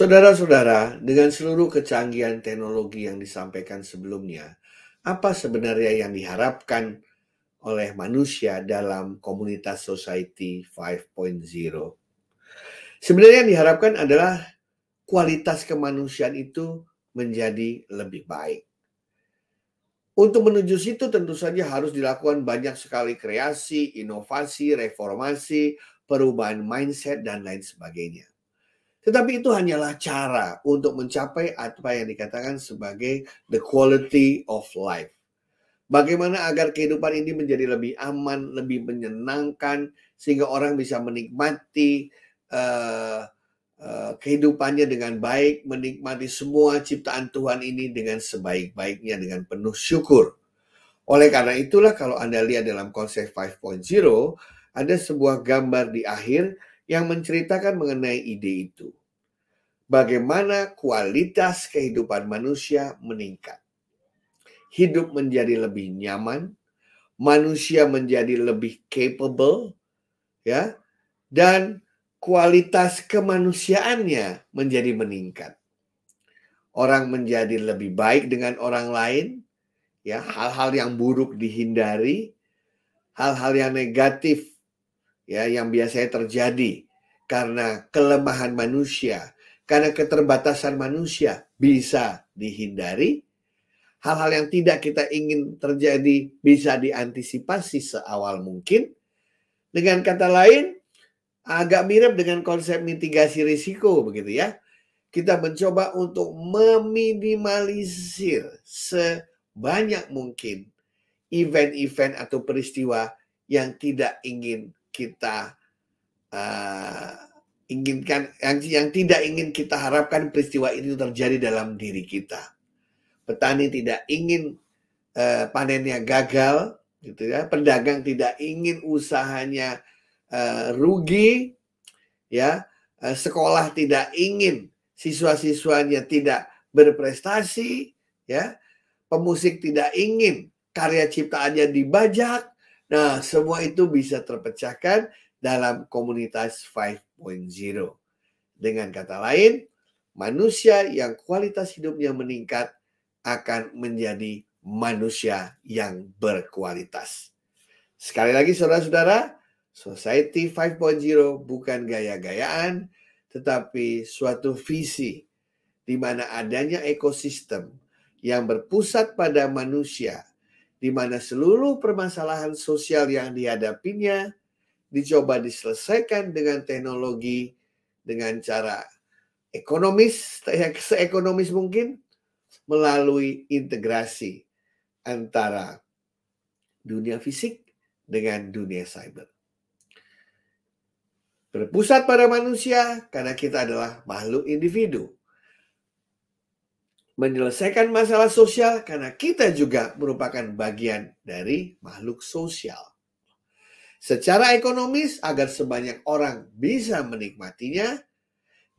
Saudara-saudara, dengan seluruh kecanggihan teknologi yang disampaikan sebelumnya, apa sebenarnya yang diharapkan oleh manusia dalam komunitas society 5.0? Sebenarnya yang diharapkan adalah kualitas kemanusiaan itu menjadi lebih baik. Untuk menuju situ tentu saja harus dilakukan banyak sekali kreasi, inovasi, reformasi, perubahan mindset, dan lain sebagainya. Tetapi itu hanyalah cara untuk mencapai apa yang dikatakan sebagai the quality of life. Bagaimana agar kehidupan ini menjadi lebih aman, lebih menyenangkan, sehingga orang bisa menikmati uh, uh, kehidupannya dengan baik, menikmati semua ciptaan Tuhan ini dengan sebaik-baiknya, dengan penuh syukur. Oleh karena itulah kalau Anda lihat dalam konsep 5.0, ada sebuah gambar di akhir yang menceritakan mengenai ide itu bagaimana kualitas kehidupan manusia meningkat. Hidup menjadi lebih nyaman, manusia menjadi lebih capable, ya, dan kualitas kemanusiaannya menjadi meningkat. Orang menjadi lebih baik dengan orang lain, ya, hal-hal yang buruk dihindari, hal-hal yang negatif ya yang biasanya terjadi karena kelemahan manusia karena keterbatasan manusia bisa dihindari, hal-hal yang tidak kita ingin terjadi bisa diantisipasi seawal mungkin. Dengan kata lain, agak mirip dengan konsep mitigasi risiko begitu ya. Kita mencoba untuk meminimalisir sebanyak mungkin event-event atau peristiwa yang tidak ingin kita uh, inginkan yang, yang tidak ingin kita harapkan peristiwa itu terjadi dalam diri kita. Petani tidak ingin uh, panennya gagal, gitu ya. Pedagang tidak ingin usahanya uh, rugi, ya. uh, sekolah tidak ingin siswa-siswanya tidak berprestasi, ya. Pemusik tidak ingin karya ciptaannya dibajak. Nah, semua itu bisa terpecahkan dalam komunitas 5.0. Dengan kata lain, manusia yang kualitas hidupnya meningkat akan menjadi manusia yang berkualitas. Sekali lagi saudara-saudara, Society 5.0 bukan gaya-gayaan, tetapi suatu visi di mana adanya ekosistem yang berpusat pada manusia, di mana seluruh permasalahan sosial yang dihadapinya dicoba diselesaikan dengan teknologi dengan cara ekonomis, seekonomis mungkin melalui integrasi antara dunia fisik dengan dunia cyber. Berpusat pada manusia karena kita adalah makhluk individu. Menyelesaikan masalah sosial karena kita juga merupakan bagian dari makhluk sosial secara ekonomis agar sebanyak orang bisa menikmatinya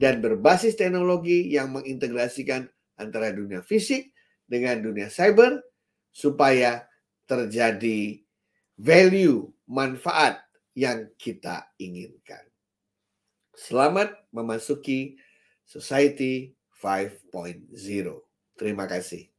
dan berbasis teknologi yang mengintegrasikan antara dunia fisik dengan dunia cyber supaya terjadi value manfaat yang kita inginkan. Selamat memasuki Society 5.0. Terima kasih.